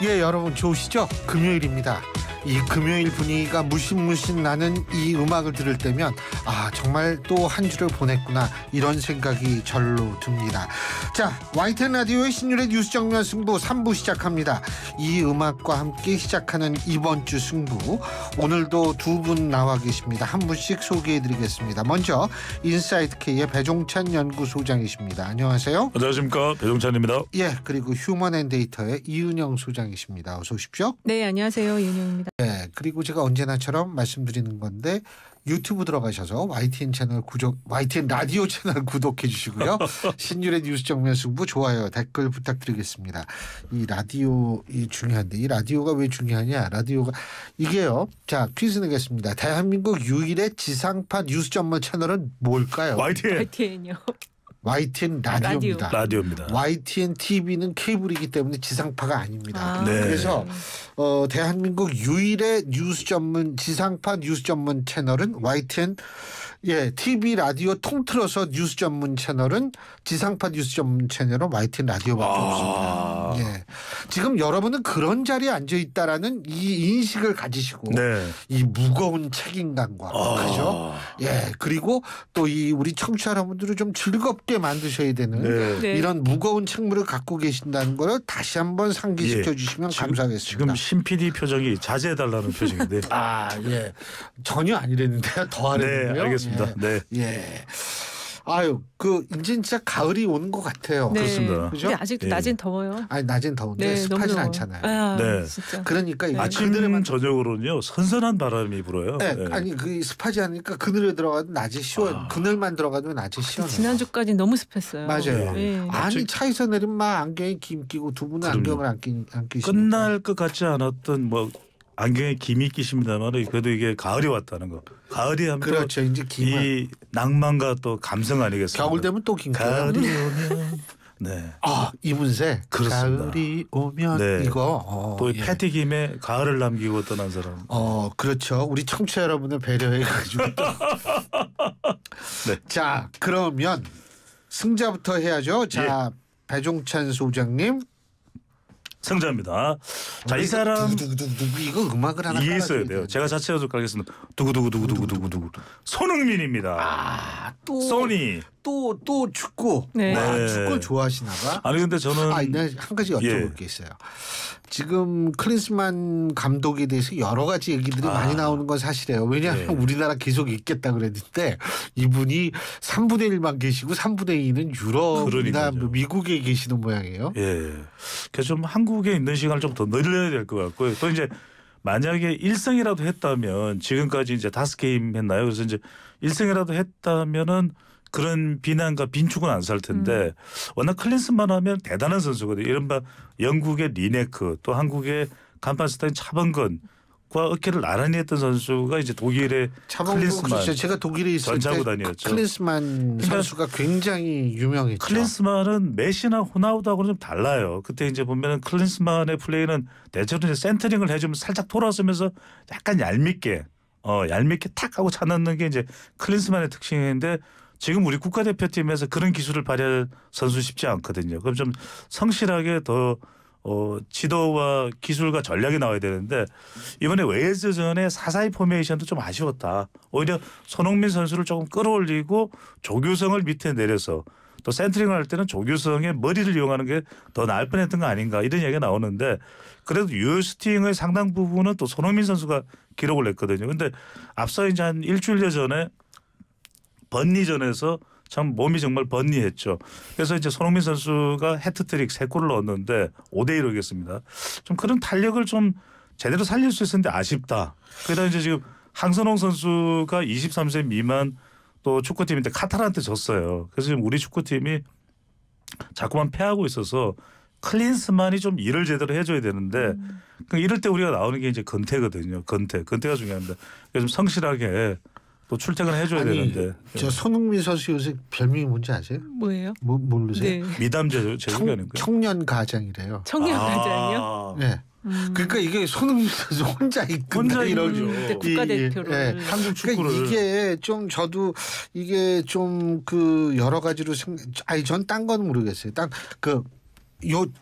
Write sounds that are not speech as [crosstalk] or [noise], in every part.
예, 여러분 좋으시죠? 금요일입니다. 이 금요일 분위기가 무신무신 나는 이 음악을 들을 때면 아 정말 또 한 주를 보냈구나 이런 생각이 절로 듭니다. 자와이 n 라디오의 신율의 뉴스 정면 승부 3부 시작합니다. 이 음악과 함께 시작하는 이번 주 승부 오늘도 두 분 나와 계십니다. 한 분씩 소개해드리겠습니다. 먼저 인사이트 K의 배종찬 연구소장이십니다. 안녕하세요. 안녕하십니까 배종찬입니다. 예 그리고 휴먼앤데이터의 이은영 소장이십니다. 어서 오십시오. 네 안녕하세요 이은영입니다. 예, 그리고 제가 언제나처럼 말씀드리는 건데 유튜브 들어가셔서 YTN 채널 구독, YTN 라디오 채널 구독해 주시고요. [laughs] 신율의 뉴스 정면 승부 좋아요 댓글 부탁드리겠습니다. 이 라디오 이 중요한데 이 라디오가 왜 중요하냐? 라디오가 이게요. 자 퀴즈 내겠습니다. 대한민국 유일의 지상파 뉴스 전문 채널은 뭘까요? YTN. YTN요. YTN 라디오입니다. 라디오입니다. YTN TV는 케이블이기 때문에 지상파가 아닙니다. 아. 네. 그래서 네. 어, 대한민국 유일의 뉴스 전문 지상파 뉴스 전문 채널은 YTN 예, TV 라디오 통틀어서 뉴스 전문 채널은 지상파 뉴스 전문 채널로 y 어, 이티 라디오밖에 아 없습니다. 예. 지금 여러분은 그런 자리에 앉아 있다라는 이 인식을 가지시고 네. 이 무거운 책임감과 아 그죠? 예. 그리고 또 이 우리 청취자 여러분들을 좀 즐겁게 만드셔야 되는 네. 네. 이런 무거운 책무를 갖고 계신다는 걸 다시 한번 상기시켜 예. 주시면 예. 감사하겠습니다. 지금 신 PD 표정이 자제해 달라는 표정인데. [laughs] 아, 예. 전혀 아니랬는데요. 더 네, 하랬는데요. 알겠습니다. 그렇습니다. 예. 네. 예. 아유, 그 이제 진짜 가을이 오는 것 같아요. 네. 그렇습니다. 그죠? 아직도 예. 낮은 더워요. 아니 낮은 더운데 네, 습하진 않잖아요. 아, 네, 진짜. 그러니까 네. 아침 그늘만 저녁으로는요 선선한 바람이 불어요. 네, 네. 아니 그 습하지 않으니까 그늘에 들어가도 낮이 시원. 아. 그늘만 들어가도 낮이 그 시원 지난주까지 너무 습했어요. 맞아요. 네. 네. 아니 차에서 내리면 안경에 김 끼고 두 분은 안경을 안, 끼, 안 끼시고. 끝날 것 같지 않았던 뭐 안경에 김이 끼십니다만 그래도 이게 가을이 왔다는 거. 가을이 하면 그렇죠. 이제 김이 낭만과 또 감성 아니겠습니까? 겨울 되면 또 김. 가을이 오면. 네. 아 이문세. 그렇습니다. 가을이 오면 네. 이거. 어, 또 예. 패티김에 가을을 남기고 떠난 사람. 어 그렇죠. 우리 청취자 여러분을 배려해가지고. [laughs] 네. 자 그러면 승자부터 해야죠. 자 예. 배종찬 소장님 승자입니다. 자 이 사람 누구 이거 음악을 하나 이해 있어야 돼요. 제가 자체로 깔겠습니다. 두구두구두구두구두구두구 손흥민입니다. 아 또 소니 또또 축구. 네. 와, 아, 축구 네. 좋아하시나 봐. 아니 근데 저는 아, 내한 네. 가지 예. 여쭤볼 예. 게 있어요. 지금 클린스만 감독에 대해서 여러 가지 얘기들이 아. 많이 나오는 건 사실이에요. 왜냐하면 예. 우리나라 계속 있겠다 그랬는데 이분이 3분의 1만 계시고 3분의 2는 유럽이나 그러니까요. 뭐 미국에 계시는 모양이에요. 예. 그래서 좀 한국에 있는 시간을 좀 더 늘려야 될 것 같고요. 또 이제 만약에 일승이라도 했다면 지금까지 이제 다섯 게임 했나요? 그래서 이제 일승이라도 했다면은 그런 비난과 빈축은 안 살 텐데 음. 워낙 클린스만 하면 대단한 선수거든요. 이른바 영국의 리네크 또 한국의 간판스타인 차범근 과 어깨를 나란히 했던 선수가 이제 독일의 클린스만 그렇죠. 제가 독일에 있을 때 다녔죠. 클린스만 그러니까 선수가 굉장히 유명했죠. 클린스만은 메시나 호나우드하고는 좀 달라요. 그때 이제 보면은 클린스만의 플레이는 대체로 이제 센터링을 해주면 살짝 돌아서면서 약간 얄밉게 어 얄밉게 탁 하고 차넣는 게 이제 클린스만의 특징인데 지금 우리 국가대표팀에서 그런 기술을 발휘할 선수 쉽지 않거든요. 그럼 좀 성실하게 더 어, 지도와 기술과 전략이 나와야 되는데 이번에 웨일스전의 사사이 포메이션도 좀 아쉬웠다. 오히려 손흥민 선수를 조금 끌어올리고 조교성을 밑에 내려서 또 센트링을 할 때는 조교성의 머리를 이용하는 게 더 나을 뻔했던 거 아닌가 이런 얘기가 나오는데 그래도 유스팅의 상당 부분은 또 손흥민 선수가 기록을 냈거든요. 근데 앞서 이제 한 일주일 전에 번니전에서참 몸이 정말 번니했죠 그래서 이제 손흥민 선수가 해트트릭 세 골을 넣었는데 5대 1로 이겼습니다. 좀 그런 탄력을 좀 제대로 살릴 수 있었는데 아쉽다. 그러다 이제 지금 항선홍 선수가 23세 미만 또 축구팀인데 카타르한테 졌어요. 그래서 지금 우리 축구팀이 자꾸만 패하고 있어서 클린스만이 좀 일을 제대로 해줘야 되는데 음. 그 이럴 때 우리가 나오는 게 이제 근태거든요근태 근태. 태가 중요합니다. 그래서 좀 성실하게 또 출퇴근을 해줘야 아니, 되는데. 저 예. 손흥민 선수 요새 별명이 뭔지 아세요? 뭐예요? 뭐 모르세요? 네. 미담제 제공하는 거예요. 청년 가장이래요. 청년 아 가장이요? 네. 음. 그러니까 이게 손흥민 선수 혼자 있고 혼자 이런 예. 음, 국가대표로 예, 예. 한국 그러니까 축구를 그러니까 이게 좀 저도 이게 좀 그 여러 가지로 생 아니 전 딴 건 모르겠어요. 딴 그요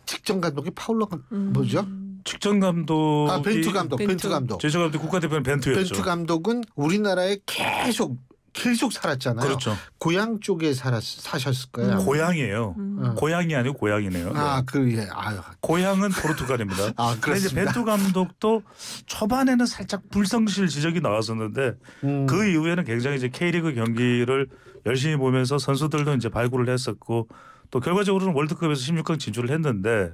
직전 감독이 파울러 감 음. 뭐죠? 직전 감독 아 벤투 감독 벤투, 벤투 감독 제주 감독 그 국가대표는 벤투였죠. 벤투 감독은 우리나라에 계속 계속 살았잖아요. 그렇죠. 고향 쪽에 살았 사셨을 거예요. 음. 고향이에요. 음. 어. 고향이 아니고 고향이네요. 아, 네. 그 예. 아유. 고향은 포르투갈입니다. [laughs] 아, 그렇습니다. 벤투 감독도 초반에는 살짝 불성실 지적이 나왔었는데 음. 그 이후에는 굉장히 이제 K리그 경기를 열심히 보면서 선수들도 이제 발굴을 했었고 또 결과적으로는 월드컵에서 16강 진출을 했는데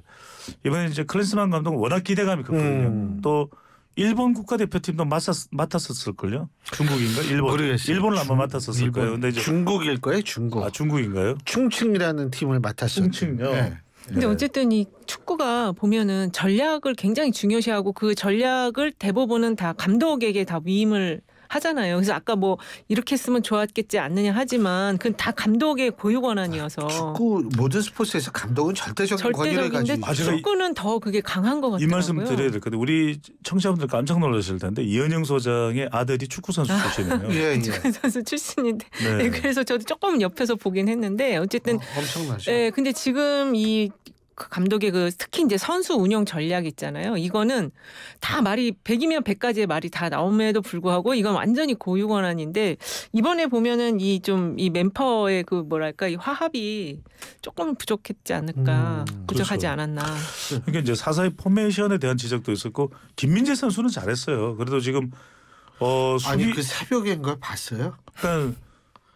이번에 이제 클린스만 감독은 워낙 기대감이 컸거든요. 음. 또 일본 국가대표팀도 맡았, 맡았었을걸요? 중국인가? 일본. 모르겠어요. 일본을 한번 맡았었을 일본. 거예요. 근데 이제 중국일 거예요, 중국. 아, 중국인가요? 충칭이라는 팀을 맡았었죠. 충칭요. 네. 근데 네. 어쨌든 이 축구가 보면은 전략을 굉장히 중요시하고 그 전략을 대부분은 다 감독에게 다 위임을 하잖아요. 그래서 아까 뭐 이렇게 했으면 좋았겠지 않느냐 하지만 그건 다 감독의 고유 권한이어서 아, 축구 모든 스포츠에서 감독은 절대적인 절대적인 권위를 가지고 축구는 더 그게 강한 것 같아요. 이 말씀 드려야 될 건데 우리 청취자분들 깜짝 놀라실 텐데 이현영 소장의 아들이 축구 선수 아, 출신이에요. 예, 예. 축구 선수 출신인데 네. 네, [laughs] 그래서 저도 조금 옆에서 보긴 했는데 어쨌든 어, 엄청나죠. 예, 근데 지금 이그 감독의 그 특히 이제 선수 운영 전략 있잖아요. 이거는 다 말이 100이면 100가지의 말이 다 나옴에도 불구하고 이건 완전히 고유 권한인데 이번에 보면은 이 좀이 이 멤버의 그 뭐랄까 이 화합이 조금 부족했지 않을까 음, 부족하지 그렇죠. 않았나. 그러니까 이제 사사의 포메이션에 대한 지적도 있었고 김민재 선수는 잘했어요. 그래도 지금 어 수비... 아니 그 그새벽인걸 봤어요? 그러니까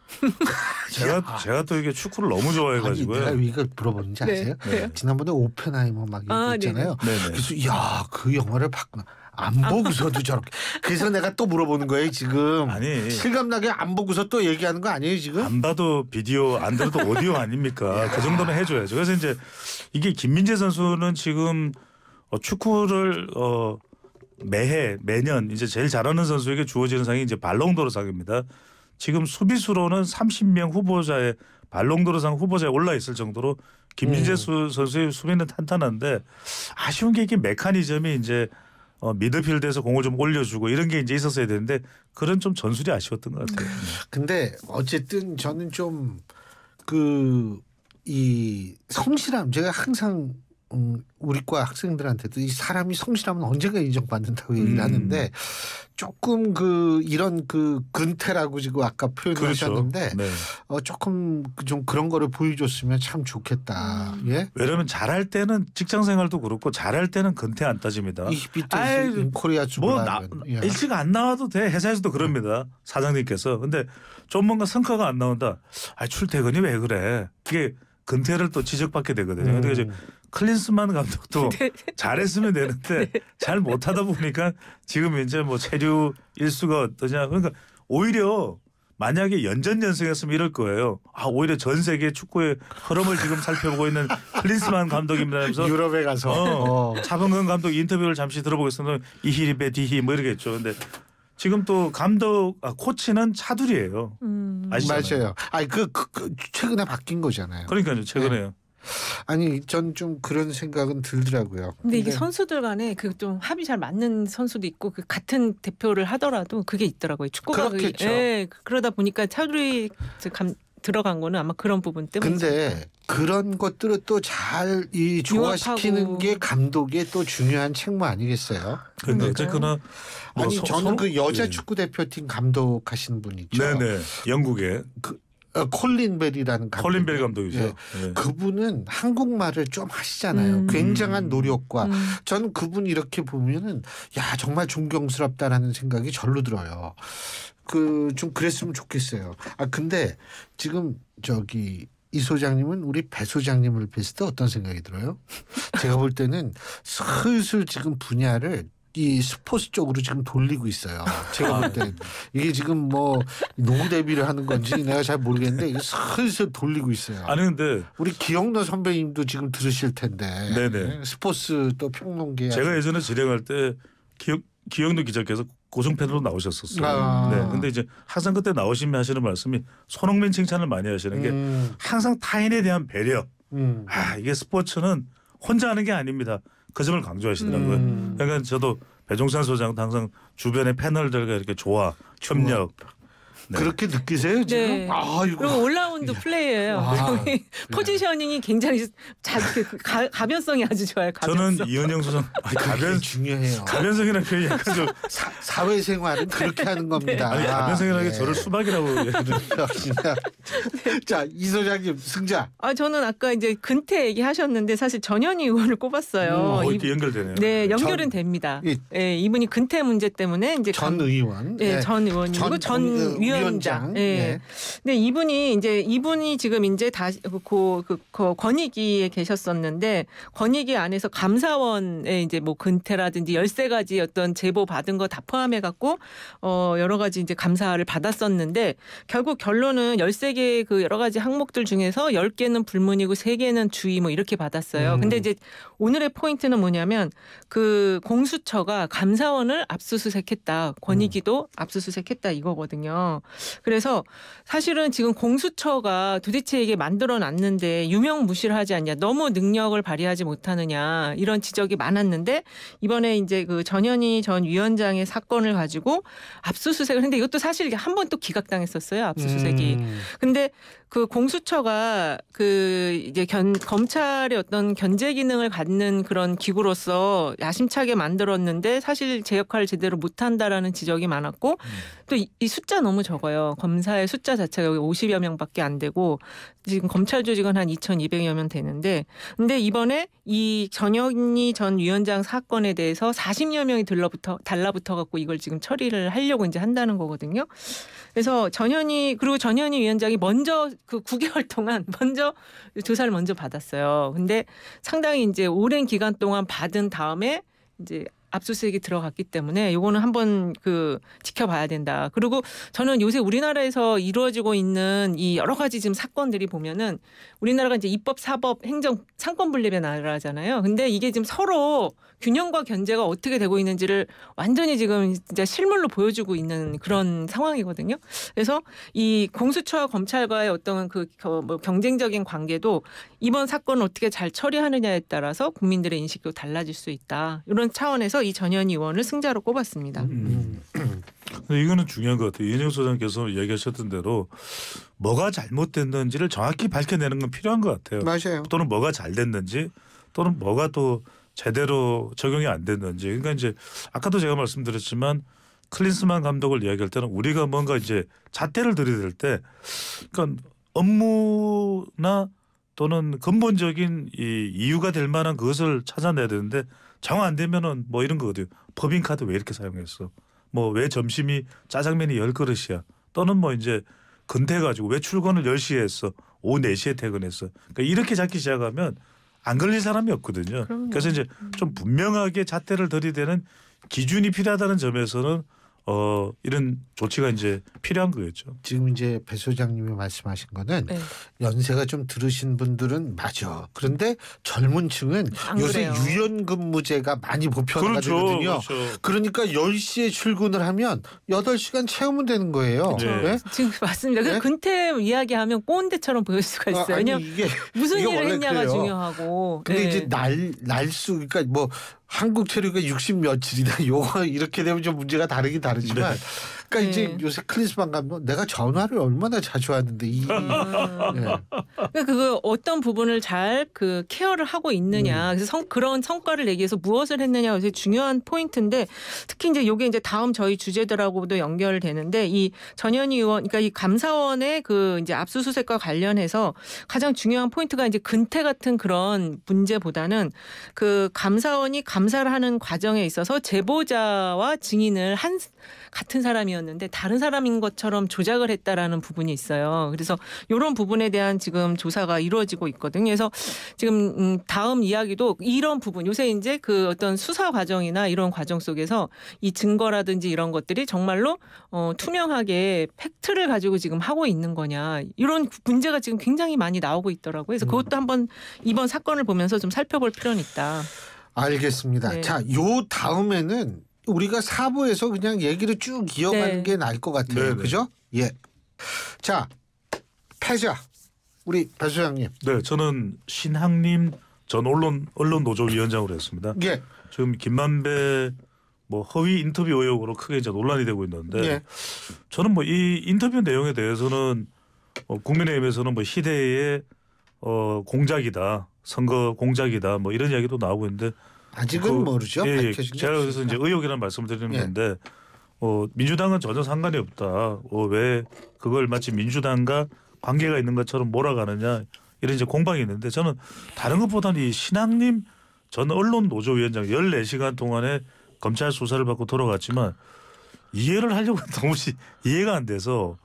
[laughs] 제가 아. 제가 또 이게 축구를 너무 좋아해가지고 내가 이걸 물어보는지 네. 아세요? 네. 네. 지난번에 오펜하이머 막 아, 있잖아요. 네 그래서 야그 영화를 봤구나. 안 아. 보고서도 저렇게. 그래서 내가 또 물어보는 거예요 지금. 아니 실감나게 안 보고서 또 얘기하는 거 아니에요 지금? 안 봐도 비디오 안 들어도 오디오 아닙니까? 그 정도는 해줘야죠. 그래서 이제 이게 김민재 선수는 지금 어, 축구를 어, 매해 매년 이제 제일 잘하는 선수에게 주어지는 상이 이제 발롱도르 상입니다. 지금 수비수로는 30명 후보자의 발롱도르상 후보자에 올라 있을 정도로 김민재 음. 선수의 수비는 탄탄한데 아쉬운 게 이게 메커니즘이 이제 어, 미드필드에서 공을 좀 올려주고 이런 게 이제 있었어야 되는데 그런 좀 전술이 아쉬웠던 것 같아요. 음. 근데 어쨌든 저는 좀 그 이 성실함 제가 항상 음, 우리과 학생들한테도 이 사람이 성실하면 언젠가 인정받는다고 음. 얘기를 하는데 조금 그 이런 그 근태라고 지금 아까 표현하셨는데 그렇죠. 네. 어, 조금 그 좀 그런 거를 보여줬으면 참 좋겠다. 음. 예? 왜냐면 잘할 때는 직장 생활도 그렇고 잘할 때는 근태 안 따집니다. 뭐 코리아 뭐 나, 예. 일찍 안 나와도 돼 회사에서도 그럽니다 네. 사장님께서 근데 좀 뭔가 성과가 안 나온다. 아 출퇴근이 왜 그래? 이게 근태를 또 지적받게 되거든요. 음. 그래서 클린스만 감독도 네. [laughs] 잘했으면 되는데 [laughs] 네. 잘 못하다 보니까 지금 이제 뭐 체류 일수가 어떠냐 그러니까 오히려 만약에 연전 연승했으면 이럴 거예요. 아 오히려 전 세계 축구의 흐름을 지금 살펴보고 있는 클린스만 감독입니다면서 유럽에 가서 어, 네. 어. 차범근 감독 인터뷰를 잠시 들어보겠습니다. 이히리베 디히 뭐 이러겠죠. 근데 지금 또 감독 아, 코치는 차두리예요. 음. 음. 아시잖 맞아요. 아니 그, 그, 그 최근에 바뀐 거잖아요. 그러니까요. 최근에요. 네. 아니 전 좀 그런 생각은 들더라고요. 근데, 근데 이게 네. 선수들 간에 그 좀 합이 잘 맞는 선수도 있고 그 같은 대표를 하더라도 그게 있더라고요. 축구가 그렇겠죠. 그, 예, 그러다 보니까 차두리 감 들어간 거는 아마 그런 부분 때문에. 근데 그런 것들을 또 잘 이 조화시키는 게 감독의 또 중요한 책무 아니겠어요? 근데 어쨌거나 뭐 아니 서, 저는 그 여자 예. 축구 대표팀 감독하신 분이죠. 네네 영국의 그 어, 콜린 벨이라는 감독. 콜린 벨 감독이죠. 예. 예. 그분은 한국말을 좀 하시잖아요. 음. 굉장한 노력과 음. 저는 그분 이렇게 보면은 야 정말 존경스럽다라는 생각이 절로 들어요. 그좀 그랬으면 좋겠어요. 아 근데 지금 저기 이 소장님은 우리 배 소장님을 뵀을 때 어떤 생각이 들어요? [laughs] 제가 볼 때는 슬슬 지금 분야를 이 스포츠 쪽으로 지금 돌리고 있어요. 제가 볼 때. 이게 지금 뭐 농구 데뷔를 하는 건지 내가 잘 모르겠는데 이게 슬슬 돌리고 있어요. 아니 근데 우리 기영노 선배님도 지금 들으실 텐데. 네네. 스포츠 또 평론계. 제가 예전에 진행할 때 기영 기영노 기자께서 고정팬으로 나오셨었어요. 아. 네. 근데 이제 항상 그때 나오시면 하시는 말씀이 손흥민 칭찬을 많이 하시는 게 음. 항상 타인에 대한 배려. 음. 아, 이게 스포츠는 혼자 하는 게 아닙니다. 그 점을 강조하시더라고요. 음. 그러니까 저도 배종찬 소장도 항상 주변의 패널들과 이렇게 조화, 협력. 네. 음. 그렇게 느끼세요 지금? 네. 아, 이거. 그리고 올라오 올라운드 예. 네. 플레이예요. 아, [laughs] 예. 포지셔닝이 굉장히 자, 그 가, 가변성이 아주 좋아요. 가변성. 저는 이은영 소장 [laughs] 가변 중요해요. 가변성이라는 표현이 약간 좀 사, 사회생활은 그렇게 네. 하는 겁니다. 아니, 아, 가변성이라는 게 예. 저를 수박이라고 [laughs] 자, 이 소장님 승자. 아, 저는 아까 이제 근태 얘기하셨는데 사실 전현희 의원을 꼽았어요. 음, 어, 이게 연결되네요. 네, 네, 연결은 전, 됩니다. 이, 예, 이분이 근태 문제 때문에 이제 전 감, 의원, 예, 네, 전 의원이고 전, 전 위원장. 예. 네. 근데 이분이 이제 이분이 지금 이제 다시 그, 그, 그 권익위에 계셨었는데 권익위 안에서 감사원에 이제 뭐 근태라든지 열세 가지 어떤 제보 받은 거 다 포함해 갖고 어 여러 가지 이제 감사를 받았었는데 결국 결론은 열세 개그 여러 가지 항목들 중에서 열개는 불문이고 세개는 주의 뭐 이렇게 받았어요. 음. 근데 이제 오늘의 포인트는 뭐냐면 그 공수처가 감사원을 압수수색했다. 권익위도 음. 압수수색했다 이거거든요. 그래서 사실은 지금 공수처가 도대체 이게 만들어 놨는데 유명무실하지 않냐. 너무 능력을 발휘하지 못하느냐. 이런 지적이 많았는데 이번에 이제 그 전현희 전 위원장의 사건을 가지고 압수수색을 했는데 이것도 사실 이게 한 번 또 기각당했었어요. 압수수색이. 음. 근데 그 공수처가 그 이제 견, 검찰의 어떤 견제 기능을 갖는 그런 기구로서 야심차게 만들었는데 사실 제 역할을 제대로 못한다라는 지적이 많았고 음. 또이 숫자 너무 적어요. 검사의 숫자 자체가 여기 50여 명밖에 안 되고 지금 검찰 조직은 한 2,200여 명 되는데 근데 이번에 이 전현희 전 위원장 사건에 대해서 40여 명이 들러붙어 달라붙어 갖고 이걸 지금 처리를 하려고 이제 한다는 거거든요. 그래서 전현희 그리고 전현희 위원장이 먼저 그 9개월 [laughs] 동안 먼저 조사를 먼저 받았어요. 근데 상당히 이제 오랜 기간 동안 받은 다음에 이제 압수수색이 들어갔기 때문에 요거는 한번 그 지켜봐야 된다. 그리고 저는 요새 우리나라에서 이루어지고 있는 이 여러 가지 지금 사건들이 보면은 우리나라가 이제 입법, 사법, 행정, 상권 분립의 나라잖아요. 근데 이게 지금 서로 균형과 견제가 어떻게 되고 있는지를 완전히 지금 진짜 실물로 보여주고 있는 그런 상황이거든요. 그래서 이 공수처와 검찰과의 어떤 그 뭐 경쟁적인 관계도 이번 사건을 어떻게 잘 처리하느냐에 따라서 국민들의 인식도 달라질 수 있다. 이런 차원에서 이 전현 의원을 승자로 꼽았습니다. 음. 음. 이거는 중요한 것 같아요. 이현영 소장께서 얘기하셨던 대로 뭐가 잘못됐는지를 정확히 밝혀내는 건 필요한 것 같아요. 맞아요. 또는 뭐가 잘 됐는지 또는 뭐가 또 제대로 적용이 안 됐는지 그러니까 이제 아까도 제가 말씀드렸지만 클린스만 감독을 이야기할 때는 우리가 뭔가 이제 자대를 들이댈 때 그러니까 업무나 또는 근본적인 이 이유가 될 만한 그것을 찾아내야 되는데 정 안 되면은 뭐 이런 거거든요. 법인 카드 왜 이렇게 사용했어? 뭐 왜 점심이 짜장면이 열 그릇이야? 또는 뭐 이제 근태 가지고 왜 출근을 열시에 했어? 오후 네시에 퇴근했어? 그러니까 이렇게 잡기 시작하면 안 걸릴 사람이 없거든요. 그럼요. 그래서 이제 좀 분명하게 자퇴를 들이대는 기준이 필요하다는 점에서는 어 이런 조치가 이제 필요한 거겠죠. 지금 이제 배 소장님이 말씀하신 거는 네. 연세가 좀 들으신 분들은 맞아. 그런데 젊은 층은 요새 유연근무제가 많이 보편화 그렇죠. 되거든요. 그렇죠. 그러니까 10시에 출근을 하면 8시간 채우면 되는 거예요. 그 네. 지금 맞습니다. 그 네? 근태 이야기하면 꼰대처럼 보일 수가 있어요. 아, 왜냐면 무슨 일을 했냐가 그래요. 중요하고. 근데 네. 이제 날 날 수 그러니까 뭐 한국 체류가 60 며칠이다. [laughs] 요거 이렇게 되면 좀 문제가 다르긴 다르지만 네. 그러니까 네. 이제 요새 크리스만 가면 뭐 내가 전화를 얼마나 자주 하는데 이. 아. 네. 그 그러니까 그거 어떤 부분을 잘 그 케어를 하고 있느냐. 음. 그래서 성, 그런 성과를 내기 위해서 무엇을 했느냐. 요새 중요한 포인트인데 특히 이제 요게 이제 다음 저희 주제들하고도 연결되는데 이 전현희 의원, 그러니까 이 감사원의 그 이제 압수수색과 관련해서 가장 중요한 포인트가 이제 근태 같은 그런 문제보다는 그 감사원이 감사를 하는 과정에 있어서 제보자와 증인을 한 같은 사람이었는데 다른 사람인 것처럼 조작을 했다라는 부분이 있어요. 그래서 이런 부분에 대한 지금 조사가 이루어지고 있거든요. 그래서 지금 음 다음 이야기도 이런 부분 요새 이제 그 어떤 수사 과정이나 이런 과정 속에서 이 증거라든지 이런 것들이 정말로 어 투명하게 팩트를 가지고 지금 하고 있는 거냐 이런 문제가 지금 굉장히 많이 나오고 있더라고요. 그래서 음. 그것도 한번 이번 사건을 보면서 좀 살펴볼 필요는 있다. 알겠습니다. 네. 자, 요 다음에는 우리가 사부에서 그냥 얘기를 쭉 이어가는 네. 게 나을 것 같아요. 네네. 네. 그죠? 예. 자, 패자. 우리 배 소장님. 네, 저는 신학님 전 언론 언론 노조 위원장으로 했습니다. 예. 지금 김만배 뭐 허위 인터뷰 의혹으로 크게 이제 논란이 되고 있는데 예. 저는 뭐 이 인터뷰 내용에 대해서는 어, 국민의힘에서는 뭐 시대의 어, 공작이다 선거 공작이다 뭐 이런 이야기도 나오고 있는데 아직은 그, 모르죠. 예, 예. 제가 그래서 이제 의혹이라는 말씀을 드리는 예. 건데 어, 민주당은 전혀 상관이 없다. 어, 왜 그걸 마치 민주당과 관계가 있는 것처럼 몰아가느냐 이런 이제 공방이 있는데 저는 다른 것보다는 이 신학님 전 언론 노조위원장 14시간 동안에 검찰 수사를 받고 돌아갔지만 이해를 하려고 [laughs] 너무 이해가 안 돼서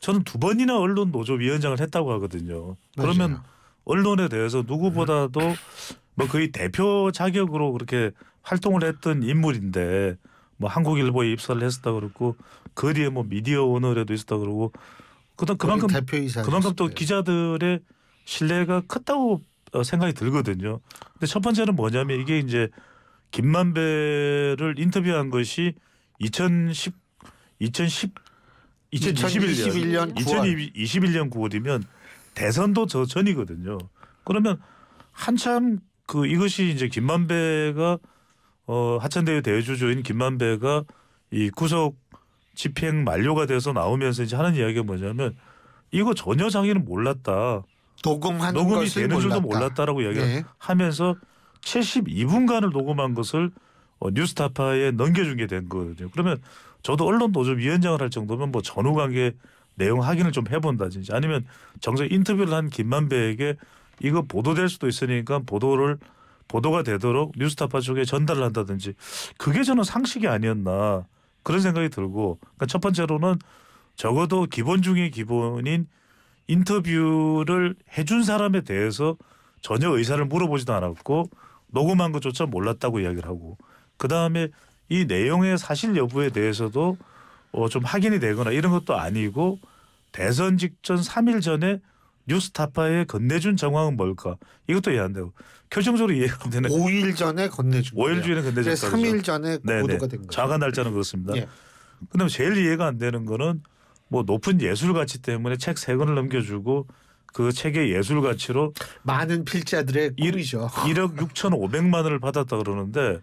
저는 두 번이나 언론 노조위원장을 했다고 하거든요. 그러면 맞아요. 언론에 대해서 누구보다도 뭐 거의 대표 자격으로 그렇게 활동을 했던 인물인데 뭐 한국일보에 입사를 했었다 그렇고 거리에 그 뭐 미디어 오너에도 있었다 그러고 그다음 그만큼 그만큼 또 기자들의 신뢰가 컸다고 어, 생각이 들거든요. 근데 첫 번째는 뭐냐면 이게 이제 김만배를 인터뷰한 것이 2010 2010 2021년 2021년 9월. 2021년 9월이면 대선도 저 전이거든요. 그러면 한참 그 이것이 이제 김만배가 어 하천대유 대주주인 김만배가 이 구속 집행 만료가 돼서 나오면서 이제 하는 이야기가 뭐냐면 이거 전혀 자기는 몰랐다. 녹음한 녹음이 되는 몰랐다. 줄도 몰랐다라고 이야기를 네. 하면서 72분간을 녹음한 것을 어, 뉴스타파에 넘겨주게 된 거거든요. 그러면 저도 언론 노조위원장을 할 정도면 뭐 전후 관계 내용 확인을 좀 해본다든지 아니면 정작 인터뷰를 한 김만배에게 이거 보도될 수도 있으니까 보도를 보도가 되도록 뉴스타파 쪽에 전달을 한다든지 그게 저는 상식이 아니었나 그런 생각이 들고 그러니까 첫 번째로는 적어도 기본 중의 기본인 인터뷰를 해준 사람에 대해서 전혀 의사를 물어보지도 않았고 녹음한 것조차 몰랐다고 이야기를 하고 그 다음에 이 내용의 사실 여부에 대해서도 어좀 확인이 되거나 이런 것도 아니고 대선 직전 3일 전에 뉴스타파에 건네준 정황은 뭘까? 이것도 이해 안 되고 결정적으로 이해가 안 되는 5일 전에 건네준 5일 전에 건네줬 3일 전에 네, 네. 보도가 된 거죠. 자가 날짜는 그렇습니다. 예. 그다음에 제일 이해가 안 되는 거는 뭐 높은 예술 가치 때문에 책 세 권을 넘겨주고 그 책의 예술 가치로 많은 필자들의 일이죠. 1억 6,500만 원을 받았다 그러는데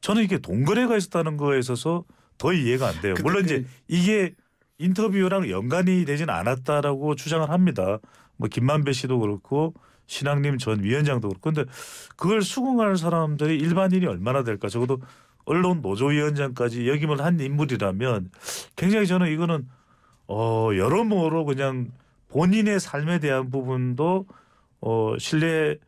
저는 이게 동거래가 있었다는 거에 있어서 더 이해가 안 돼요. 물론 그... 이제 이게 인터뷰랑 연관이 되진 않았다라고 주장을 합니다. 뭐 김만배 씨도 그렇고 신학님 전 위원장도 그렇고 근데 그걸 수긍하는 사람들이 일반인이 얼마나 될까 적어도 언론 노조위원장까지 역임을 한 인물이라면 굉장히 저는 이거는 어 여러모로 그냥 본인의 삶에 대한 부분도 어 신뢰할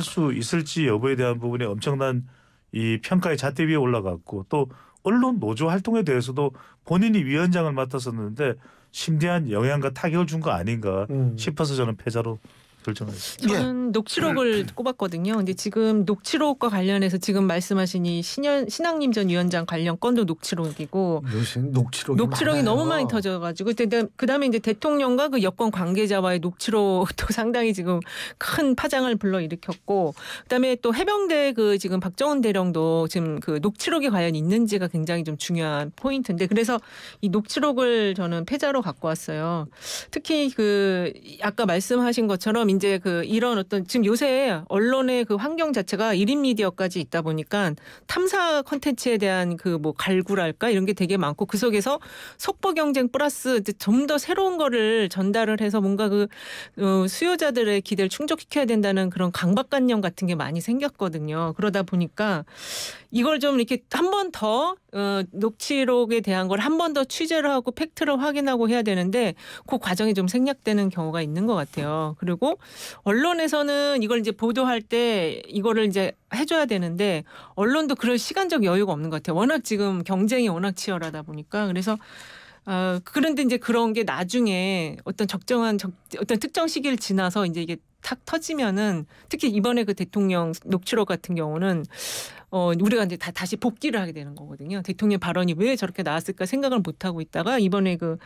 수 있을지 여부에 대한 부분에 엄청난 이 평가의 잣대 위에 올라갔고 또 언론 노조 활동에 대해서도 본인이 위원장을 맡았었는데 심대한 영향과 타격을 준 거 아닌가 음. 싶어서 저는 패자로 결정을 예. 저는 예. 녹취록을 그, 그. 꼽았거든요. 근데 지금 녹취록과 관련해서 지금 말씀하신 이 신현 신학님 전 위원장 관련 건도 녹취록이고 요즘 녹취록이, 녹취록이 너무 많이 터져 가지고 그다음에 이제 대통령과 그 여권 관계자와의 녹취록도 [laughs] 상당히 지금 큰 파장을 불러일으켰고 그다음에 또 해병대 그 지금 박정훈 대령도 지금 그 녹취록이 과연 있는지가 굉장히 좀 중요한 포인트인데 그래서 이 녹취록을 저는 패자로 갖고 왔어요. 특히 그 아까 말씀하신 것처럼 이제 그 이런 어떤 지금 요새 언론의 그 환경 자체가 일인 미디어까지 있다 보니까 탐사 컨텐츠에 대한 그 뭐 갈구랄까 이런 게 되게 많고 그 속에서 속보 경쟁 플러스 좀 더 새로운 거를 전달을 해서 뭔가 그 어, 수요자들의 기대를 충족시켜야 된다는 그런 강박관념 같은 게 많이 생겼거든요. 그러다 보니까 이걸 좀 이렇게 한 번더 어, 녹취록에 대한 걸 한 번 더 취재를 하고 팩트를 확인하고 해야 되는데 그 과정이 좀 생략되는 경우가 있는 것 같아요. 그리고 언론에서는 이걸 이제 보도할 때 이거를 이제 해줘야 되는데 언론도 그럴 시간적 여유가 없는 것 같아요. 워낙 지금 경쟁이 워낙 치열하다 보니까 그래서 어, 그런데 이제 그런 게 나중에 어떤 적정한 적, 어떤 특정 시기를 지나서 이제 이게 탁 터지면은 특히 이번에 그 대통령 녹취록 같은 경우는 어, 우리가 이제 다, 다시 복귀를 하게 되는 거거든요. 대통령 발언이 왜 저렇게 나왔을까 생각을 못 하고 있다가 이번에 그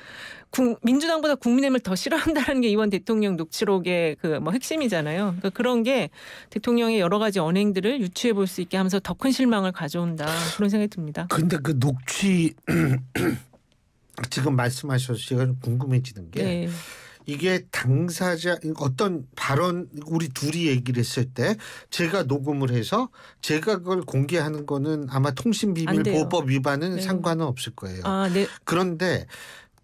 국, 민주당보다 국민의힘을 더 싫어한다는 게 이번 대통령 녹취록의 그 뭐 핵심이잖아요. 그러니까 그런 게 대통령의 여러 가지 언행들을 유추해 볼 수 있게 하면서 더 큰 실망을 가져온다 그런 생각이 듭니다. 근데 그 녹취 [clears throat] 지금 말씀하셔서 제가 궁금해지는 게. 네. 이게 당사자 어떤 발언 우리 둘이 얘기를 했을 때 제가 녹음을 해서 제가 그걸 공개하는 거는 아마 통신비밀보호법 위반은 네. 상관은 없을 거예요. 아, 네. 그런데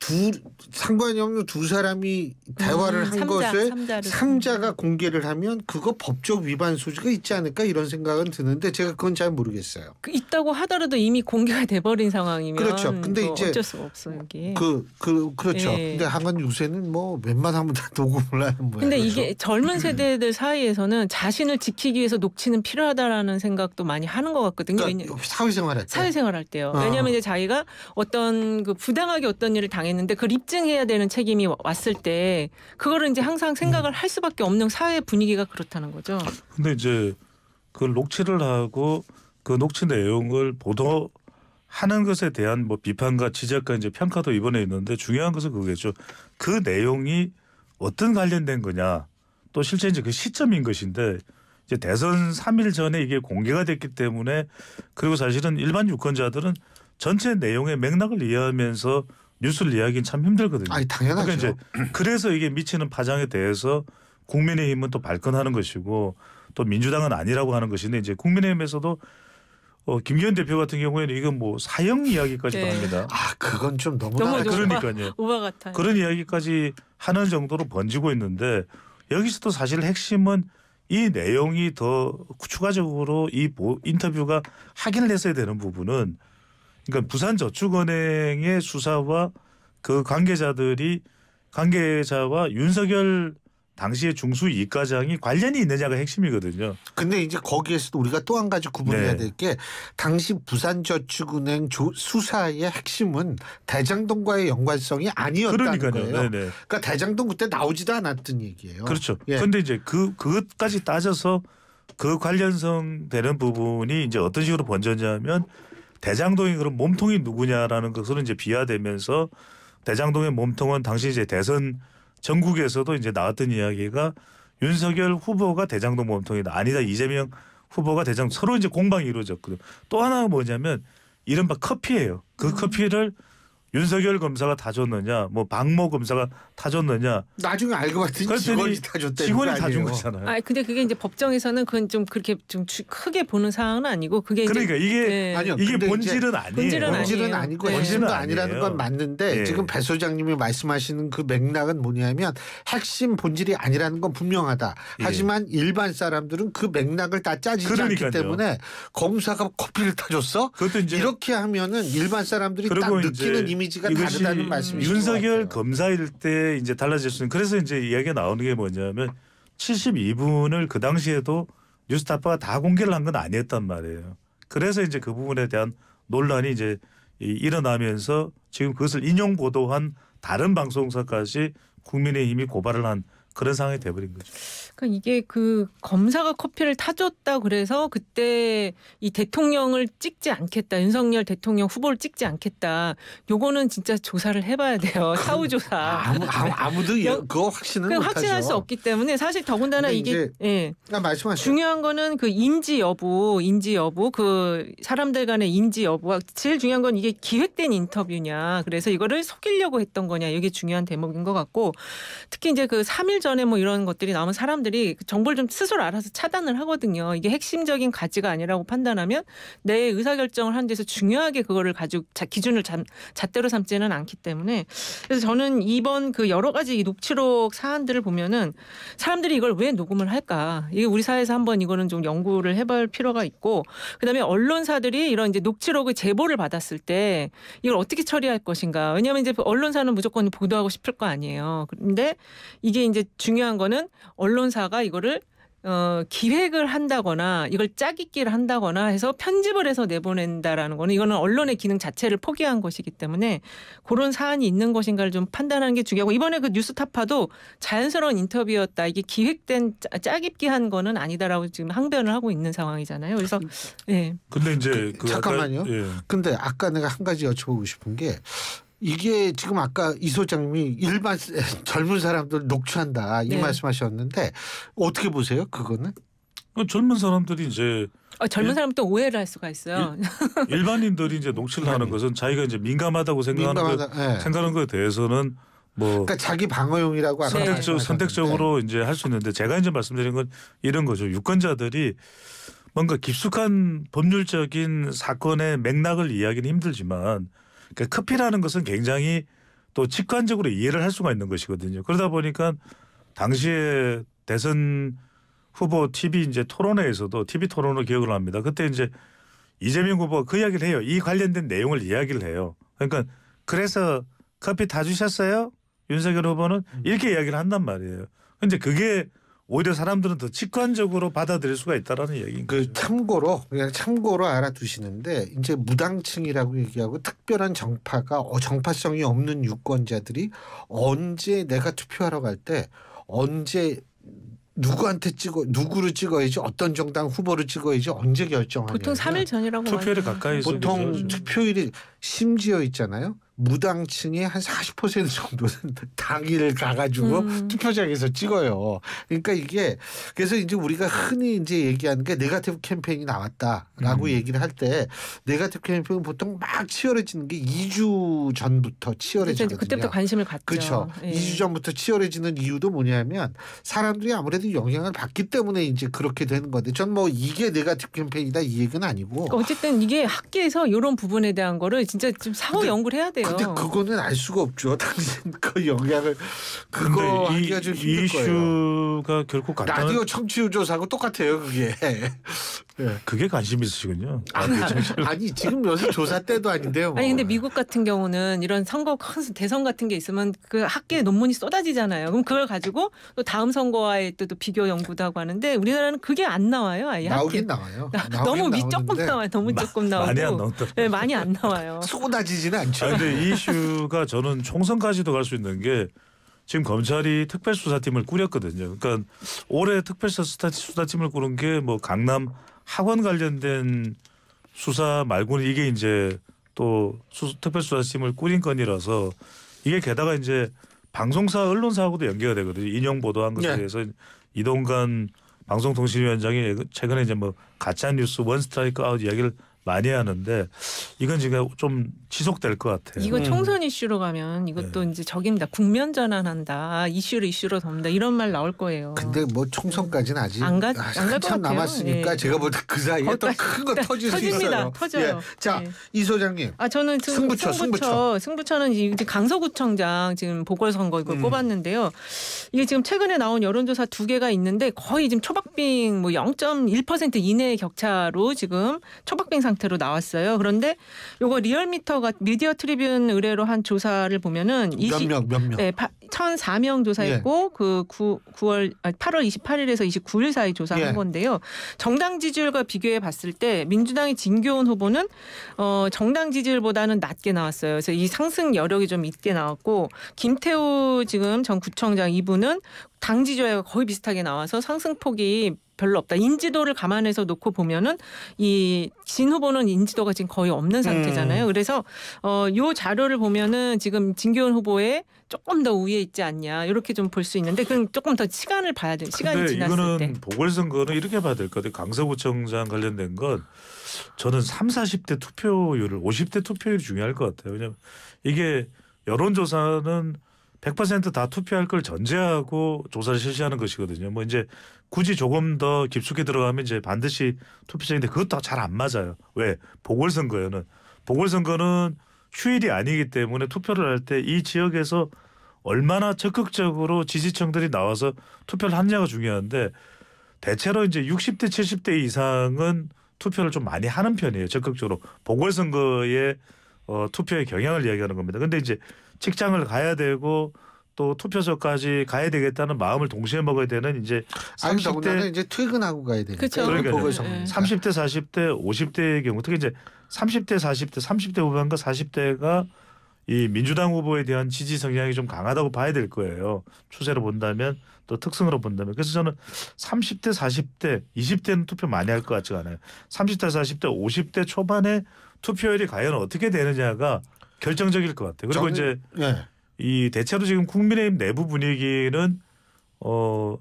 두 상관이 없는 두 사람이 대화를 음, 한 삼자, 것을 상자가 공개를 하면 그거 법적 위반 소지가 있지 않을까 이런 생각은 드는데 제가 그건 잘 모르겠어요. 그 있다고 하더라도 이미 공개가 돼버린 상황이면 그렇죠. 근데 이제 어쩔 수 없어 이게. 그, 그 그렇죠. 예. 근데 한간 요새는 뭐 웬만하면 다 녹음을 하는 모양. 근데 그렇죠? 젊은 [clears throat] 세대들 사이에서는 자신을 지키기 위해서 녹취는 필요하다라는 생각도 많이 하는 것 같거든요. 그러니까 사회생활 할 때. 사회생활 할 때요. 어. 왜냐하면 이제 자기가 어떤 그 부당하게 어떤 일을 당했 있는데 그걸 입증해야 되는 책임이 왔을 때 그거를 이제 항상 생각을 음. 할 수밖에 없는 사회 분위기가 그렇다는 거죠. 근데 이제 그 녹취를 하고 그 녹취 내용을 보도 하는 것에 대한 뭐 비판과 지적과 이제 평가도 이번에 있는데 중요한 것은 그게죠. 그 내용이 어떤 관련된 거냐 또 실제 이제 그 시점인 것인데 이제 대선 3일 전에 이게 공개가 됐기 때문에 그리고 사실은 일반 유권자들은 전체 내용의 맥락을 이해하면서 뉴스를 이야기는 참 힘들거든요. 아니 당연하죠. 그러니까 이제 그래서 이게 미치는 파장에 대해서 국민의힘은 또 발끈하는 것이고 또 민주당은 아니라고 하는 것인데 이제 국민의힘에서도 어, 김기현 대표 같은 경우에는 이건 뭐 사형 이야기까지도 네. 합니다. 아 그건 좀 너무 너무 아, 그러니까요. 오바 [laughs] 같아요. 그런 이야기까지 하는 정도로 번지고 있는데 여기서도 사실 핵심은 이 내용이 더 추가적으로 이 인터뷰가 확인을 했어야 되는 부분은 그러니까 부산저축은행의 수사와 그 관계자들이 관계자와 윤석열 당시의 중수 이과장이 관련이 있느냐가 핵심이거든요. 근데 이제 거기에서도 우리가 또 한 가지 구분해야 네. 될게 당시 부산저축은행 수사의 핵심은 대장동과의 연관성이 아니었다는 그러니까요. 거예요. 네네. 네. 그러니까 대장동 그때 나오지도 않았던 얘기예요. 그렇죠. 그런데 예. 이제 그 그것까지 따져서 그 관련성 되는 부분이 이제 어떤 식으로 번졌냐면 대장동이 그럼 몸통이 누구냐라는 것으로 이제 비화되면서 대장동의 몸통은 당시 이제 대선 전국에서도 이제 나왔던 이야기가 윤석열 후보가 대장동 몸통이다 아니다 이재명 후보가 대장 서로 이제 공방이 이루어졌거든. 또 하나가 뭐냐면 이른바 커피예요. 그 음. 커피를 윤석열 검사가 다 줬느냐, 뭐 박모 검사가 다 줬느냐. 나중에 알고 봤더니 직원이 다 줬대. 직원이 다준 거잖아요. 아, 근데 그게 이제 법정에서는 그건 좀 그렇게 좀 크게 보는 상황은 아니고 그게 그러니까 이게 네. 아니요. 이게 본질은 아니에요. 본질은, 본질은 아니고 네. 본질도 아니라는 건 맞는데 네. 지금 배 소장님이 말씀하시는 그 맥락은 뭐냐면 핵심 본질이 아니라는 건 분명하다. 예. 하지만 일반 사람들은 그 맥락을 다짜지 않기 때문에 검사가 커피를 타줬어. 이렇게 하면은 일반 사람들이 딱 느끼는 이미 이미지가 다르다는 말씀이죠 윤석열 검사일 때 이제 달라질 수는 그래서 이제 이야기가 나오는 게 뭐냐면 72분을 그 당시에도 뉴스타파가 다 공개를 한 건 아니었단 말이에요. 그래서 이제 그 부분에 대한 논란이 이제 일어나면서 지금 그것을 인용 보도한 다른 방송사까지 국민의힘이 고발을 한 그런 상황이 돼버린 거죠. 그러니까 이게 그 검사가 커피를 타줬다 그래서 그때 이 대통령을 찍지 않겠다 윤석열 대통령 후보를 찍지 않겠다. 요거는 진짜 조사를 해봐야 돼요. 사후 아, 조사. 아무, 아무 도 예, 그거 확신은 그 확신할 수 없기 때문에 사실 더군다나 이게 예. 중요한 거는 그 인지 여부, 인지 여부 그 사람들 간의 인지 여부가 제일 중요한 건 이게 기획된 인터뷰냐. 그래서 이거를 속이려고 했던 거냐. 이게 중요한 대목인 것 같고 특히 이제 그 3일 전에뭐 이런 것들이 나오면 사람들이 정보를 좀 스스로 알아서 차단을 하거든요. 이게 핵심적인 가치가 아니라고 판단하면 내 의사결정을 한 데서 중요하게 그거를 가지고 자, 기준을 자, 잣대로 삼지는 않기 때문에 그래서 저는 이번 그 여러 가지 이 녹취록 사안들을 보면은 사람들이 이걸 왜 녹음을 할까 이게 우리 사회에서 한번 이거는 좀 연구를 해볼 필요가 있고 그다음에 언론사들이 이런 이제 녹취록의 제보를 받았을 때 이걸 어떻게 처리할 것인가 왜냐하면 이제 언론사는 무조건 보도하고 싶을 거 아니에요. 근데 이게 이제 중요한 거는 언론사가 이거를 어, 기획을 한다거나 이걸 짜깁기를 한다거나 해서 편집을 해서 내보낸다라는 거는 이거는 언론의 기능 자체를 포기한 것이기 때문에 그런 사안이 있는 것인가를 좀 판단하는 게 중요하고 이번에 그 뉴스타파도 자연스러운 인터뷰였다 이게 기획된 짜, 깁기한 거는 아니다라고 지금 항변을 하고 있는 상황이잖아요. 그래서 예. 네. 근데 이제 그, 그 잠깐만요. 아까, 예. 근데 아까 내가 한 가지 여쭤보고 싶은 게 이게 지금 아까 이 소장님이 일반 젊은 사람들 녹취한다 이 네. 말씀하셨는데 어떻게 보세요 그거는? 그 젊은 사람들이 이제 어, 젊은 사람 또 오해를 할 수가 있어요. 일, 반인들이 이제 녹취를 하는 것은 자기가 이제 민감하다고 생각하는 그 민감하다, 것, 예. 네. 생각하는 것에 대해서는 뭐 그러니까 자기 방어용이라고 네. 선택적 선택적으로 네. 이제 할 수 있는데 제가 이제 말씀드린 건 이런 거죠. 유권자들이 뭔가 깊숙한 법률적인 사건의 맥락을 이해하기는 힘들지만 그러니까 커피라는 것은 굉장히 또 직관적으로 이해를 할 수가 있는 것이거든요. 그러다 보니까 당시에 대선 후보 TV 이제 토론회에서도 TV 토론을 기억을 합니다. 그때 이제 이재명 후보가 그 이야기를 해요. 이 관련된 내용을 이야기를 해요. 그러니까 그래서 커피 다 주셨어요? 윤석열 후보는 이렇게 이야기를 한단 말이에요. 근데 그게 오히려 사람들은 더 직관적으로 받아들일 수가 있다라는 얘기인 그 거죠. 참고로 그냥 참고로 알아두시는데 이제 무당층이라고 얘기하고 특별한 정파가 어, 정파성이 없는 유권자들이 언제 내가 투표하러 갈 때 언제 누구한테 찍어 누구를 찍어야지 어떤 정당 후보를 찍어야지 언제 결정하냐 보통 3일 전이라고 투표일이 가까이 보통 투표일이 심지어 있잖아요 무당층이 한40% 정도는 [laughs] 당일을 가가지고 음. 투표장에서 찍어요. 그러니까 이게 그래서 이제 우리가 흔히 이제 얘기하는 게 네가티브 캠페인이 나왔다라고 음. 얘기를 할 때 네가티브 캠페인은 보통 막 치열해지는 게 2주 전부터 치열해지거든요. 그때부터 관심을 갖죠. 그렇죠. 예. 2주 전부터 치열해지는 이유도 뭐냐면 사람들이 아무래도 영향을 받기 때문에 이제 그렇게 되는 건데 전 뭐 이게 네가티브 캠페인이다 이 얘기는 아니고 그러니까 어쨌든 이게 학계에서 이런 부분에 대한 거를 진짜 좀 상호 연구를 해야 돼요. 그예요 근데 그거는 알 수가 없죠. [laughs] 당신 그 영향을 그거 하기가 좀 힘들 이슈가 거예요. 결코 간단한 라디오 청취율 조사하고 똑같아요. 그게. [laughs] 네. 그게 관심 있으시군요. 아니, 아니 지금 요새 조사 때도 아닌데요. 뭐. 아니 근데 미국 같은 경우는 이런 선거 대선 같은 게 있으면 그학계 논문이 쏟아지잖아요. 그럼 그걸 가지고 또 다음 선거와의 또, 비교 연구도 하고 하는데 우리나라는 그게 안 나와요. 아예 나오긴 나와요. 나, [laughs] 나오긴 너무 미 조금 나와요. 너무 조금 나오고 많이 안 나온다. 네, 많이 안 나와요. 쏟아지지는 않죠. 아니, 이슈가 저는 총선까지도 갈 수 있는 게 지금 검찰이 특별수사팀을 꾸렸거든요. 그러니까 올해 특별수사팀을 꾸는 게뭐 강남 학원 관련된 수사 말고는 이게 이제 또 수, 특별수사팀을 꾸린 건이라서 이게 게다가 이제 방송사 언론사하고도 연계가 되거든요. 인용 보도한 것에 네. 대해서 네. 이동관 방송통신위원장이 최근에 이제 뭐 가짜 뉴스 원 스트라이크 아웃 이야기를 많이 하는데 이건 지금 좀 지속될 것 같아요. 이거 음. 총선 이슈로 가면 이것도 네. 이제 적입다 국면 전환한다. 이슈를 이슈로 덮는다. 이런 말 나올 거예요. 근데 뭐 총선까지는 아직 안 가, 아, 안 한참 남았으니까 예. 제가 보다 그 사이에 또큰거 터질 수 있어요. 터져요. 예. 자, 예. 이 소장님. 아 저는 지 승부처, 승부처, 승부처. 는 지금 강서구청장 지금 보궐선거 이걸 음. 꼽았는데요. 이게 지금 최근에 나온 여론조사 두 개가 있는데 거의 지금 초박빙 뭐 0.1% 이내의 격차로 지금 초박빙 상 상태로 나왔어요. 그런데 요거 리얼미터가 미디어 트리뷴 의뢰로 한 조사를 보면은 몇 명, 몇 명? 네, 1004명 조사했고 예. 그 9, 9월 8월 28일에서 29일 사이 조사한 예. 건데요. 정당 지지율과 비교해 봤을 때 민주당의 진교훈 후보는 어 정당 지지율보다는 낮게 나왔어요. 그래서 이 상승 여력이 좀 있게 나왔고 김태우 지금 전 구청장 이분은 당 지지율과 거의 비슷하게 나와서 상승폭이 별로 없다. 인지도를 감안해서 놓고 보면은 이 진 후보는 인지도가 지금 거의 없는 음. 상태잖아요. 음. 그래서 어 요 자료를 보면은 지금 진교훈 후보의 조금 더 우위에 있지 않냐 이렇게 좀 볼 수 있는데 그럼 조금 더 시간을 봐야 돼. 시간이 지났을 이거는 때. 보궐선거는 이렇게 봐야 될 것 같아요. 강서구청장 관련된 건 저는 3, 40대 투표율을 50대 투표율이 중요할 것 같아요. 왜냐면 이게 여론조사는 100%다 투표할 걸 전제하고 조사를 실시하는 것이거든요. 뭐 이제 굳이 조금 더 깊숙이 들어가면 이제 반드시 투표장인데 그것도 잘 안 맞아요. 왜? 보궐선거에는 보궐선거는 휴일이 아니기 때문에 투표를 할 때 이 지역에서 얼마나 적극적으로 지지층들이 나와서 투표를 하느냐가 중요한데 대체로 이제 60대 70대 이상은 투표를 좀 많이 하는 편이에요. 적극적으로 보궐선거에 어, 투표의 경향을 이야기하는 겁니다. 근데 이제 직장을 가야 되고 또 투표소까지 가야 되겠다는 마음을 동시에 먹어야 되는 이제 30대 이제 퇴근하고 가야 되니 그렇죠. 30대 40대 50대의 경우 특히 이제 30대 40대 30대 후반과 40대가 이 민주당 후보에 대한 지지 성향이 좀 강하다고 봐야 될 거예요. 추세로 본다면 또 특성으로 본다면 그래서 저는 30대 40대 20대는 투표 많이 할 것 같지가 않아요. 30대 40대 50대 초반에 투표율이 과연 어떻게 되느냐가 결정적일 것 같아요. 그리고 정, 이제 네. 이 대체로 지금 국민의힘 내부 분위기는 어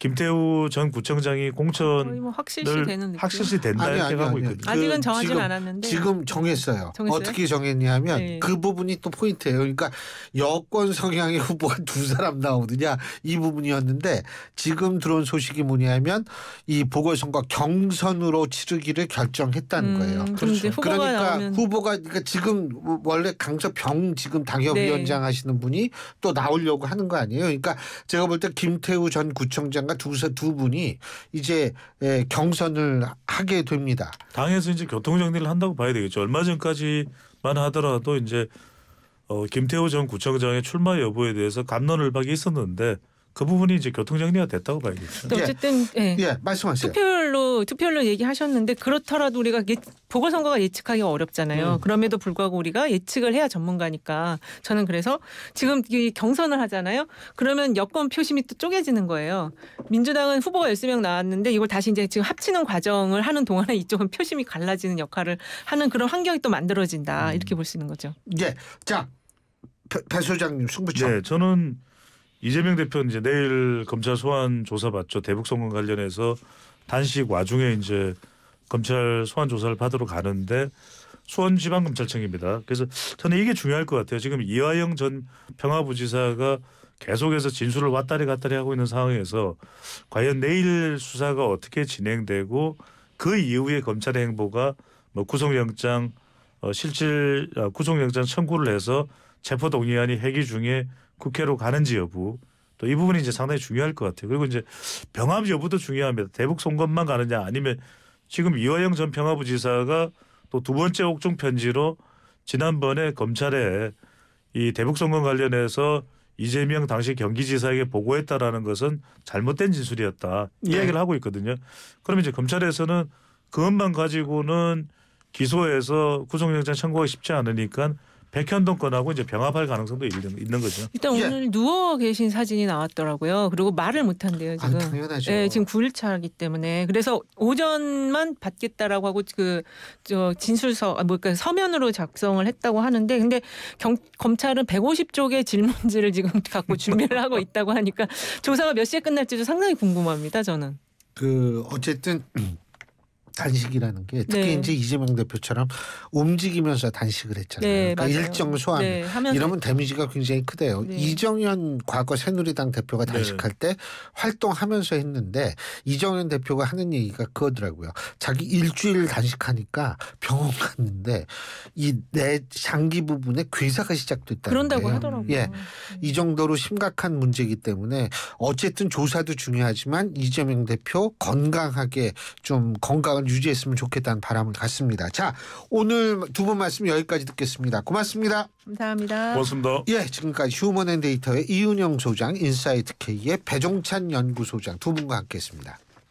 김태우 전 구청장이 공천을 뭐 확실시 되는 확실시 된다 아니, 이렇게 아니, 하고 있거든요. 그 아직은 정하진 지금, 않았는데 지금 정했어요. 정했어요? 어떻게 정했냐면 네. 그 부분이 또 포인트예요. 그러니까 여권 성향의 후보가 두 사람 나오느냐 이 부분이었는데 지금 들어온 소식이 뭐냐면 이 보궐선거 경선으로 치르기를 결정했다는 음, 거예요. 그렇죠. 후보가 그러니까 나오면... 후보가 그러니까 지금 원래 강서병 지금 당협위원장 네. 하시는 분이 또 나오려고 하는 거 아니에요. 그러니까 제가 볼 때 김태우 전 구청장 장관 두, 두 분이 이제 예, 경선을 하게 됩니다. 당에서 이제 교통정리를 한다고 봐야 되겠죠. 얼마 전까지만 하더라도 이제 어, 김태호 전 구청장의 출마 여부에 대해서 감론을 박이 있었는데 그 부분이 이제 교통 정리가 됐다고 봐야겠죠. 예. 어쨌든 예. 예, 말씀하세요. 투표율로 투표율로 얘기하셨는데 그렇더라도 우리가 예, 보궐선거가 예측하기 가 어렵잖아요. 음. 그럼에도 불구하고 우리가 예측을 해야 전문가니까 저는 그래서 지금 이 경선을 하잖아요. 그러면 여권 표심이 또 쪼개지는 거예요. 민주당은 후보가 열세 명 나왔는데 이걸 다시 이제 지금 합치는 과정을 하는 동안에 이쪽은 표심이 갈라지는 역할을 하는 그런 환경이 또 만들어진다. 음. 이렇게 볼 수 있는 거죠. 예. 자, 배, 소장님 승부처. 네, 저는 이재명 대표는 이제 내일 검찰 소환 조사 받죠. 대북 선거 관련해서 단식 와중에 이제 검찰 소환 조사를 받으러 가는데 수원지방검찰청입니다. 그래서 저는 이게 중요할 것 같아요. 지금 이화영 전 평화부지사가 계속해서 진술을 왔다리 갔다리 하고 있는 상황에서 과연 내일 수사가 어떻게 진행되고 그 이후에 검찰의 행보가 뭐 구속영장 어, 실질 아, 구속영장 청구를 해서 체포동의안이 회기 중에 국회로 가는지 여부 또 이 부분이 이제 상당히 중요할 것 같아요. 그리고 이제 병합 여부도 중요합니다. 대북 송금만 가느냐 아니면 지금 이화영 전 평화부 지사가 또 두 번째 옥중 편지로 지난번에 검찰에 이 대북 송금 관련해서 이재명 당시 경기지사에게 보고했다라는 것은 잘못된 진술이었다 네. 이야기를 하고 있거든요. 그럼 이제 검찰에서는 그것만 가지고는 기소해서 구속영장 청구가 쉽지 않으니까 백현동 건하고 이제 병합할 가능성도 있는, 있는 거죠. 일단 예. 오늘 누워 계신 사진이 나왔더라고요. 그리고 말을 못 한대요 아, 지금. 아, 당연하죠. 네, 지금 9일차이기 때문에 그래서 오전만 받겠다라고 하고 그저 진술서 아, 뭐까 그 서면으로 작성을 했다고 하는데 근데 경, 검찰은 150쪽의 질문지를 지금 [laughs] 갖고 준비를 하고 있다고 하니까 조사가 몇 시에 끝날지도 상당히 궁금합니다. 저는. 그 어쨌든 단식이라는 게 특히 네. 이제 이재명 대표처럼 움직이면서 단식을 했잖아요. 네, 그러니까 일정 소화 네, 이러면 데미지가 굉장히 크대요. 네. 이정현 과거 새누리당 대표가 네. 단식할 때 활동하면서 했는데 이정현 대표가 하는 얘기가 그거더라고요. 자기 일주일 단식하니까 병원 갔는데 이 내 장기 부분에 괴사가 시작됐다. 그런다고 거예요. 하더라고요. 예, 네. 이 정도로 심각한 문제이기 때문에 어쨌든 조사도 중요하지만 이재명 대표 건강하게 좀 건강을 상황을 유지했으면 좋겠다는 바람을 갖습니다. 자, 오늘 두 분 말씀 여기까지 듣겠습니다. 고맙습니다. 감사합니다. 고맙습니다. 예, 지금까지 휴먼앤데이터의 이은영 소장, 인사이트K의 배종찬 연구소장 두 분과 함께했습니다.